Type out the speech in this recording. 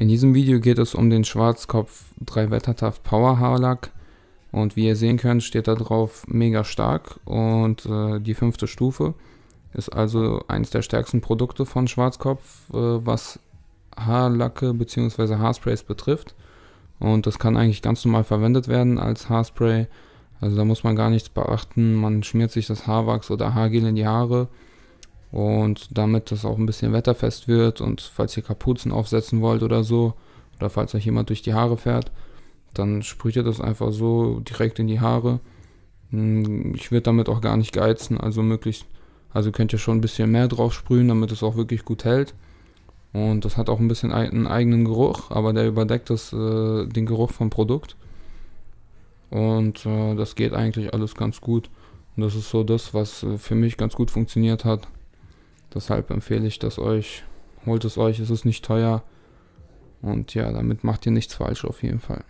In diesem Video geht es um den Schwarzkopf 3 Wettertaft Power Haarlack und wie ihr sehen könnt steht da drauf mega stark und äh, die fünfte Stufe ist also eines der stärksten Produkte von Schwarzkopf, äh, was Haarlacke bzw. Haarsprays betrifft und das kann eigentlich ganz normal verwendet werden als Haarspray, also da muss man gar nichts beachten, man schmiert sich das Haarwachs oder Haargel in die Haare und damit das auch ein bisschen wetterfest wird und falls ihr Kapuzen aufsetzen wollt oder so, oder falls euch jemand durch die Haare fährt, dann sprüht ihr das einfach so direkt in die Haare. Hm, ich würde damit auch gar nicht geizen, also möglichst, also könnt ihr schon ein bisschen mehr drauf sprühen, damit es auch wirklich gut hält. Und das hat auch ein bisschen einen eigenen Geruch, aber der überdeckt das, äh, den Geruch vom Produkt. Und äh, das geht eigentlich alles ganz gut. Und das ist so das, was äh, für mich ganz gut funktioniert hat. Deshalb empfehle ich das euch. Holt es euch, es ist nicht teuer. Und ja, damit macht ihr nichts falsch auf jeden Fall.